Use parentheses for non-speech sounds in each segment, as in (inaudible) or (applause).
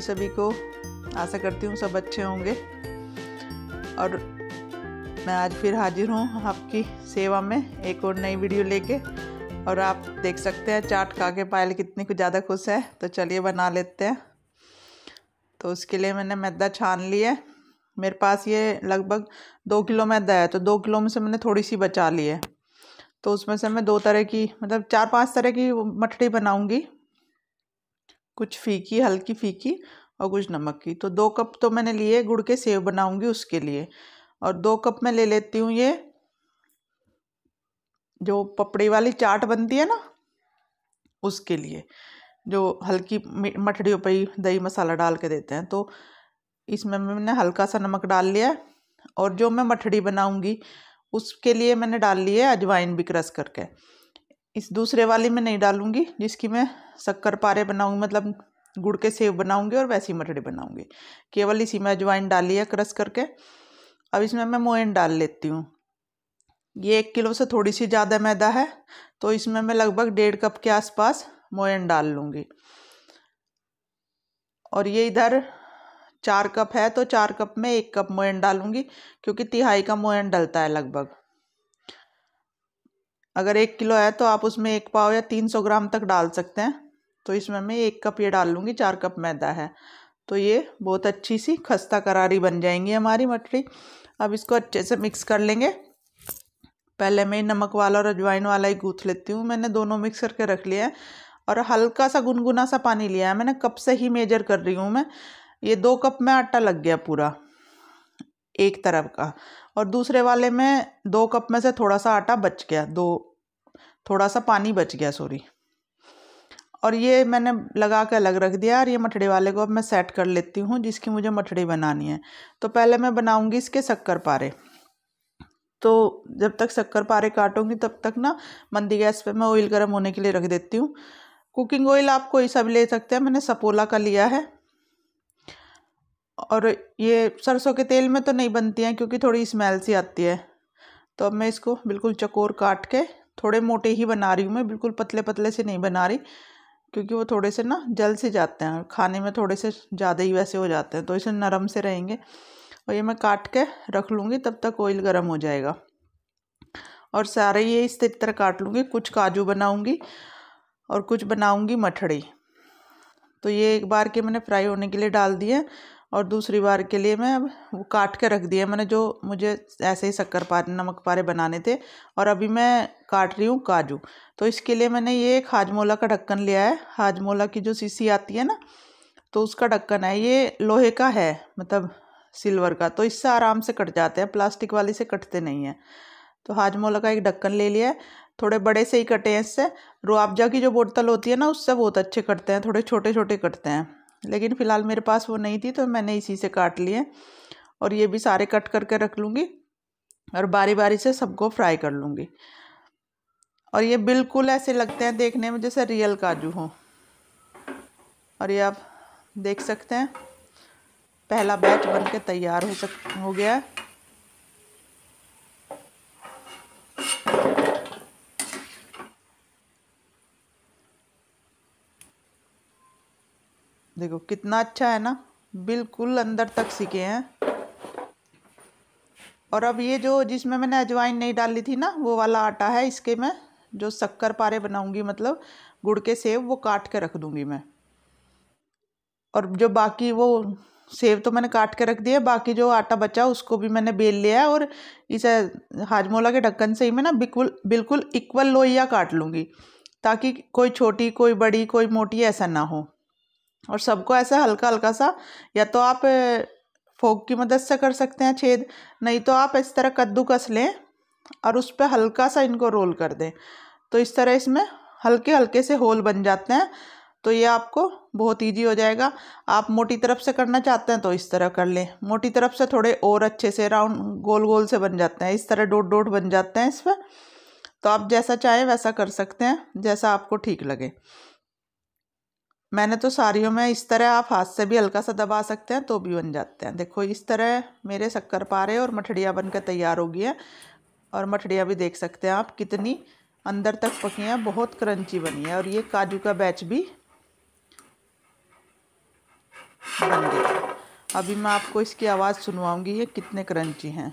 जी सभी को आशा करती हूँ सब अच्छे होंगे और मैं आज फिर हाजिर हूँ आपकी सेवा में एक और नई वीडियो लेके और आप देख सकते हैं चाट खा के पायल कितनी कुछ ज़्यादा खुश है तो चलिए बना लेते हैं तो उसके लिए मैंने मैदा छान लिया मेरे पास ये लगभग दो किलो मैदा है तो दो किलो में से मैंने थोड़ी सी बचा ली है तो उसमें से मैं दो तरह की मतलब चार पांच तरह की मठड़ी बनाऊंगी कुछ फीकी हल्की फीकी और कुछ नमक की तो दो कप तो मैंने लिए गुड़ के सेव बनाऊंगी उसके लिए और दो कप मैं ले लेती हूँ ये जो पपड़ी वाली चाट बनती है ना उसके लिए जो हल्की मठड़ियों पर ही दही मसाला डाल के देते हैं तो इसमें मैंने हल्का सा नमक डाल लिया और जो मैं मठड़ी बनाऊंगी उसके लिए मैंने डाल ली है अजवाइन भी क्रस करके इस दूसरे वाली में नहीं डालूंगी जिसकी मैं शक्कर पारे बनाऊंगी मतलब गुड़ के सेव बनाऊंगी और वैसी मठड़ी बनाऊंगी केवल इसी में अजवाइन डाली है क्रश करके अब इसमें मैं मोइन डाल लेती हूँ ये एक किलो से थोड़ी सी ज़्यादा मैदा है तो इसमें मैं लगभग डेढ़ कप के आसपास मोयन डाल लूँगी और ये इधर चार कप है तो चार कप में एक कप मोयन डालूँगी क्योंकि तिहाई का मोयन डलता है लगभग अगर एक किलो है तो आप उसमें एक पाव या तीन सौ ग्राम तक डाल सकते हैं तो इसमें मैं एक कप ये डाल लूँगी चार कप मैदा है तो ये बहुत अच्छी सी खस्ता करारी बन जाएंगी हमारी मटरी अब इसको अच्छे से मिक्स कर लेंगे पहले मैं नमक वाला और अजवाइन वाला ही गूँथ लेती हूँ मैंने दोनों मिक्स करके रख लिया है और हल्का सा गुनगुना सा पानी लिया है मैंने कप से ही मेजर कर रही हूँ मैं ये दो कप में आटा लग गया पूरा एक तरफ का और दूसरे वाले में दो कप में से थोड़ा सा आटा बच गया दो थोड़ा सा पानी बच गया सॉरी और ये मैंने लगा के अलग रख दिया और ये मठड़ी वाले को अब मैं सेट कर लेती हूँ जिसकी मुझे मठड़ी बनानी है तो पहले मैं बनाऊँगी इसके शक्कर पारे तो जब तक शक्कर पारे काटूँगी तब तक ना मंदी गैस पे मैं ऑयल गर्म होने के लिए रख देती हूँ कुकिंग ऑयल आप कोई सा भी ले सकते हैं मैंने सपोला का लिया है और ये सरसों के तेल में तो नहीं बनती हैं क्योंकि थोड़ी स्मेल सी आती है तो अब मैं इसको बिल्कुल चकोर काट के थोड़े मोटे ही बना रही हूँ मैं बिल्कुल पतले पतले से नहीं बना रही क्योंकि वो थोड़े से ना जल से जाते हैं खाने में थोड़े से ज़्यादा ही वैसे हो जाते हैं तो इसे नरम से रहेंगे और ये मैं काट के रख लूँगी तब तक ऑयल गर्म हो जाएगा और सारे ये इस तरह काट लूँगी कुछ काजू बनाऊँगी और कुछ बनाऊँगी मठड़ी तो ये एक बार के मैंने फ्राई होने के लिए डाल दिए और दूसरी बार के लिए मैं अब वो काट के रख दिया मैंने जो मुझे ऐसे ही शक्कर पारे नमक पारे बनाने थे और अभी मैं काट रही हूँ काजू तो इसके लिए मैंने ये एक हाजमोला का ढक्कन लिया है हाजमोला की जो सीसी आती है ना तो उसका ढक्कन है ये लोहे का है मतलब सिल्वर का तो इससे आराम से कट जाते हैं प्लास्टिक वाली से कटते नहीं हैं तो हाजमोला का एक ढक्कन ले लिया है थोड़े बड़े से ही कटे हैं इससे रुआबजा की जो बोतल होती है ना उससे बहुत अच्छे कटते हैं थोड़े छोटे छोटे कटते हैं लेकिन फ़िलहाल मेरे पास वो नहीं थी तो मैंने इसी से काट लिए और ये भी सारे कट करके रख लूँगी और बारी बारी से सबको फ्राई कर लूँगी और ये बिल्कुल ऐसे लगते हैं देखने में जैसे रियल काजू हो और ये आप देख सकते हैं पहला बैच बनके तैयार हो सक हो गया है देखो कितना अच्छा है ना बिल्कुल अंदर तक सीखे हैं और अब ये जो जिसमें मैंने अजवाइन नहीं डाली थी ना वो वाला आटा है इसके मैं जो शक्कर पारे बनाऊंगी मतलब गुड़ के सेब वो काट के रख दूंगी मैं और जो बाकी वो सेब तो मैंने काट के रख दिया बाकी जो आटा बचा उसको भी मैंने बेल लिया और इसे हाजमोला के ढक्कन से ही मैं ना बिल्कुल बिल्कुल इक्वल लोहिया काट लूँगी ताकि कोई छोटी कोई बड़ी कोई मोटी ऐसा ना हो और सबको ऐसा हल्का हल्का सा या तो आप फोक की मदद से कर सकते हैं छेद नहीं तो आप इस तरह कद्दू कस लें और उस पर हल्का सा इनको रोल कर दें तो इस तरह इसमें हल्के हल्के से होल बन जाते हैं तो ये आपको बहुत ईजी हो जाएगा आप मोटी तरफ से करना चाहते हैं तो इस तरह कर लें मोटी तरफ से थोड़े और अच्छे से राउंड गोल गोल से बन जाते हैं इस तरह डोट डोट बन जाते हैं इस पर तो आप जैसा चाहें वैसा कर सकते हैं जैसा आपको ठीक लगे मैंने तो साड़ियों में इस तरह आप हाथ से भी हल्का सा दबा सकते हैं तो भी बन जाते हैं देखो इस तरह मेरे शक्कर पारे और मठड़ियाँ बनकर तैयार हो गई हैं और मठड़ियाँ भी देख सकते हैं आप कितनी अंदर तक पकी हैं बहुत क्रंची बनी है और ये काजू का बैच भी बन गया अभी मैं आपको इसकी आवाज़ सुनवाऊँगी ये कितने क्रंची हैं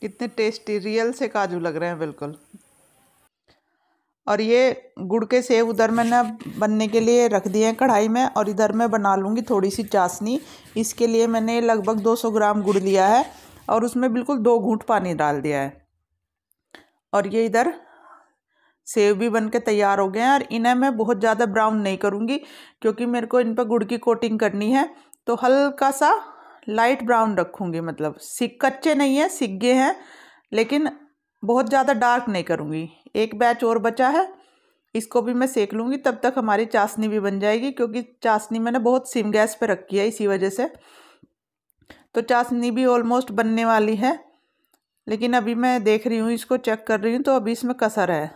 कितने टेस्टी रियल से काजू लग रहे हैं बिल्कुल और ये गुड़ के सेव उधर मैंने बनने के लिए रख दिए हैं कढ़ाई में और इधर मैं बना लूँगी थोड़ी सी चाशनी इसके लिए मैंने लगभग 200 ग्राम गुड़ लिया है और उसमें बिल्कुल दो घूंट पानी डाल दिया है और ये इधर सेव भी बन के तैयार हो गए हैं और इन्हें मैं बहुत ज़्यादा ब्राउन नहीं करूँगी क्योंकि मेरे को इन पर गुड़ की कोटिंग करनी है तो हल्का सा लाइट ब्राउन रखूँगी मतलब सिक कच्चे नहीं हैं सिग्गे हैं लेकिन बहुत ज़्यादा डार्क नहीं करूँगी एक बैच और बचा है इसको भी मैं सेक लूँगी तब तक हमारी चाशनी भी बन जाएगी क्योंकि चाशनी मैंने बहुत सिम गैस पर रखी है इसी वजह से तो चाशनी भी ऑलमोस्ट बनने वाली है लेकिन अभी मैं देख रही हूँ इसको चेक कर रही हूँ तो अभी इसमें कसर है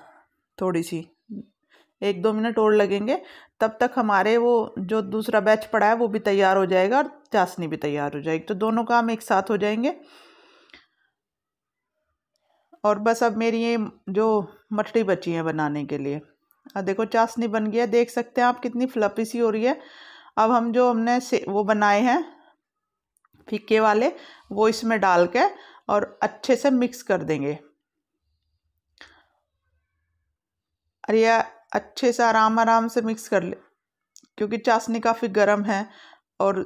थोड़ी सी एक दो मिनट और लगेंगे तब तक हमारे वो जो दूसरा बैच पड़ा है वो भी तैयार हो जाएगा और चाशनी भी तैयार हो जाएगी तो दोनों काम एक साथ हो जाएंगे और बस अब मेरी ये जो मछली बची है बनाने के लिए देखो चाशनी बन गया देख सकते हैं आप कितनी फ्लपी सी हो रही है अब हम जो हमने से वो बनाए हैं फीके वाले वो इसमें डाल के और अच्छे से मिक्स कर देंगे अरे अच्छे से आराम आराम से मिक्स कर ले क्योंकि चाशनी काफ़ी गर्म है और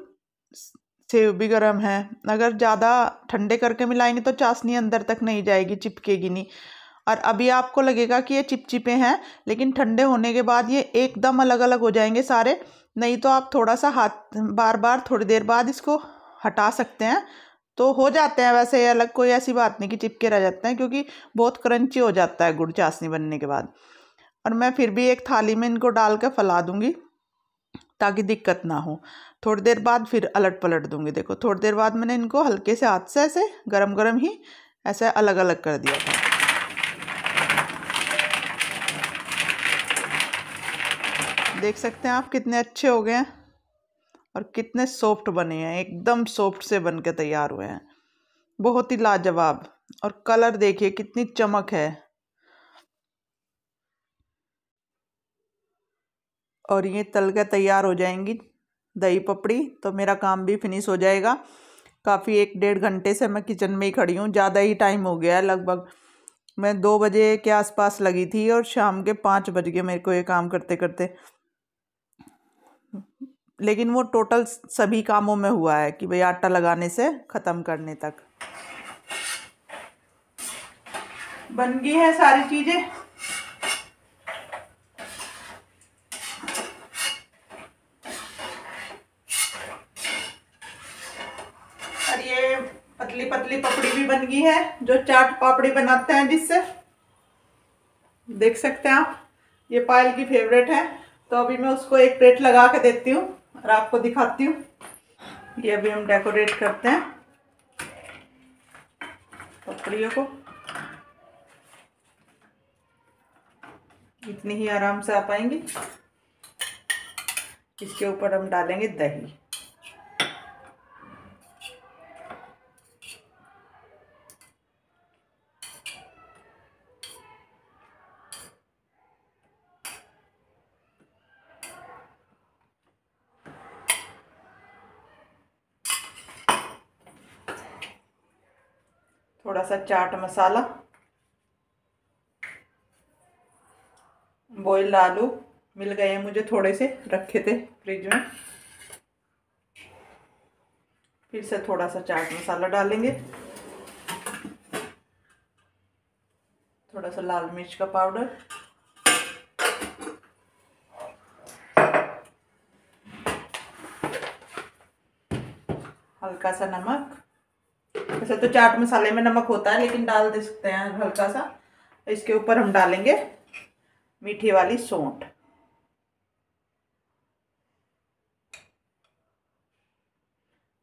सेव भी गर्म है अगर ज़्यादा ठंडे करके मिलाएंगे तो चाशनी अंदर तक नहीं जाएगी चिपकेगी नहीं और अभी आपको लगेगा कि ये चिपचिपे हैं लेकिन ठंडे होने के बाद ये एकदम अलग अलग हो जाएंगे सारे नहीं तो आप थोड़ा सा हाथ बार बार थोड़ी देर बाद इसको हटा सकते हैं तो हो जाते हैं वैसे ये अलग कोई ऐसी बात नहीं कि चिपके रह जाते हैं क्योंकि बहुत क्रंची हो जाता है गुड़ चाशनी बनने के बाद और मैं फिर भी एक थाली में इनको डाल कर फैला दूँगी ताकि दिक्कत ना हो थोड़ी देर बाद फिर अलट पलट दूँगी देखो थोड़ी देर बाद मैंने इनको हल्के से हाथ से ऐसे गरम गरम ही ऐसे अलग अलग कर दिया था देख सकते हैं आप कितने अच्छे हो गए हैं और कितने सॉफ्ट बने हैं एकदम सॉफ्ट से बन के तैयार हुए हैं बहुत ही लाजवाब और कलर देखिए कितनी चमक है और ये तल के तैयार हो जाएंगी दही पपड़ी तो मेरा काम भी फिनिश हो जाएगा काफ़ी एक डेढ़ घंटे से मैं किचन में ही खड़ी हूँ ज़्यादा ही टाइम हो गया है लगभग मैं दो बजे के आसपास लगी थी और शाम के पाँच बज गए मेरे को ये काम करते करते लेकिन वो टोटल सभी कामों में हुआ है कि भाई आटा लगाने से ख़त्म करने तक बन गई है सारी चीज़ें बन गई है जो चाट पापड़ी बनाते हैं जिससे देख सकते हैं आप ये पायल की फेवरेट है तो अभी मैं उसको एक प्लेट लगा के देती हूँ और आपको दिखाती हूँ ये अभी हम डेकोरेट करते हैं पपड़ियों को इतनी ही आराम से आ पाएंगी इसके ऊपर हम डालेंगे दही थोड़ा सा चाट मसाला बॉयल आलू मिल गए हैं मुझे थोड़े से रखे थे फ्रिज में फिर से थोड़ा सा चाट मसाला डालेंगे थोड़ा सा लाल मिर्च का पाउडर हल्का सा नमक वैसे तो चाट मसाले में नमक होता है लेकिन डाल दे सकते हैं हल्का सा इसके ऊपर हम डालेंगे मीठी वाली सौंठ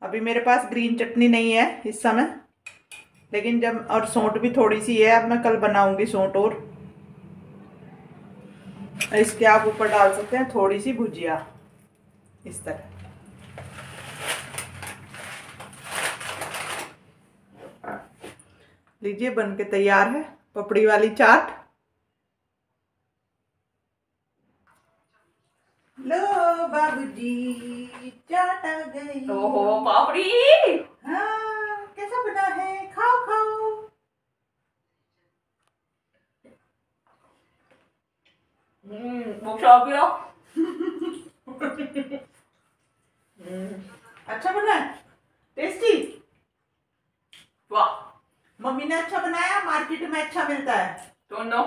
अभी मेरे पास ग्रीन चटनी नहीं है इस समय लेकिन जब और सौंठ भी थोड़ी सी है अब मैं कल बनाऊंगी सौंठ और इसके आप ऊपर डाल सकते हैं थोड़ी सी भुजिया इस तरह लीजिए बन के तैयार है पपड़ी वाली चाट लो बाबूजी चाट आ गई ओहो पापड़ी हाँ कैसा बना है खाओ खाओ हम्म (laughs) अच्छा बना है मम्मी ने अच्छा बनाया मार्केट में अच्छा मिलता है तो नो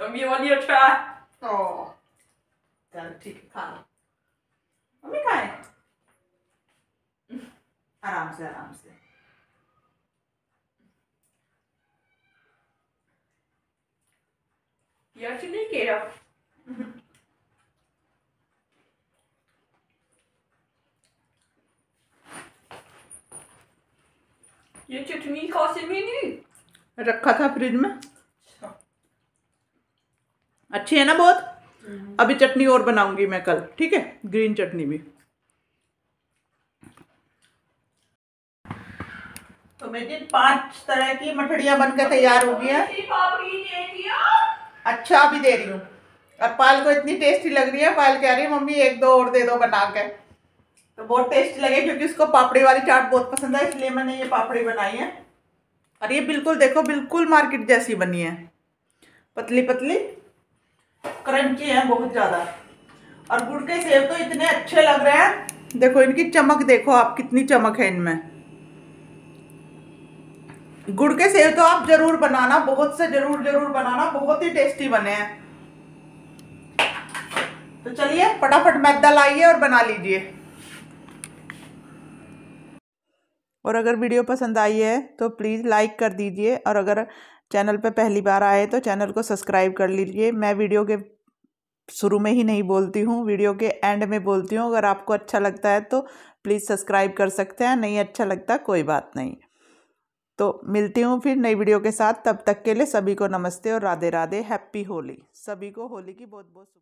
मम्मी वाली अच्छा है तो चल ठीक है खा लो मम्मी खाए आराम से आराम से यार तो नहीं कह रहा ये चटनी खासी भी नहीं रखा था फ्रिज में अच्छा। अच्छी है ना बहुत हम्म। अभी चटनी और बनाऊंगी मैं कल ठीक है ग्रीन चटनी भी तो मेरी पांच तरह की मठड़िया बनकर तैयार हो गई है अच्छा अभी दे रही हूँ और पाल को इतनी टेस्टी लग रही है पाल कह रही है मम्मी एक दो और दे दो बना के तो बहुत टेस्टी लगे क्योंकि उसको पापड़ी वाली चाट बहुत पसंद है इसलिए मैंने ये पापड़ी बनाई है और ये बिल्कुल देखो बिल्कुल मार्केट जैसी बनी है पतली पतली क्रंची है बहुत ज़्यादा और गुड़ के सेब तो इतने अच्छे लग रहे हैं देखो इनकी चमक देखो आप कितनी चमक है इनमें गुड़ के सेब तो आप जरूर बनाना बहुत से जरूर जरूर बनाना बहुत ही टेस्टी बने हैं तो चलिए फटाफट मैदा लाइए और बना लीजिए और अगर वीडियो पसंद आई है तो प्लीज़ लाइक कर दीजिए और अगर चैनल पर पहली बार आए तो चैनल को सब्सक्राइब कर लीजिए मैं वीडियो के शुरू में ही नहीं बोलती हूँ वीडियो के एंड में बोलती हूँ अगर आपको अच्छा लगता है तो प्लीज़ सब्सक्राइब कर सकते हैं नहीं अच्छा लगता कोई बात नहीं तो मिलती हूँ फिर नई वीडियो के साथ तब तक के लिए सभी को नमस्ते और राधे राधे हैप्पी होली सभी को होली की बहुत बहुत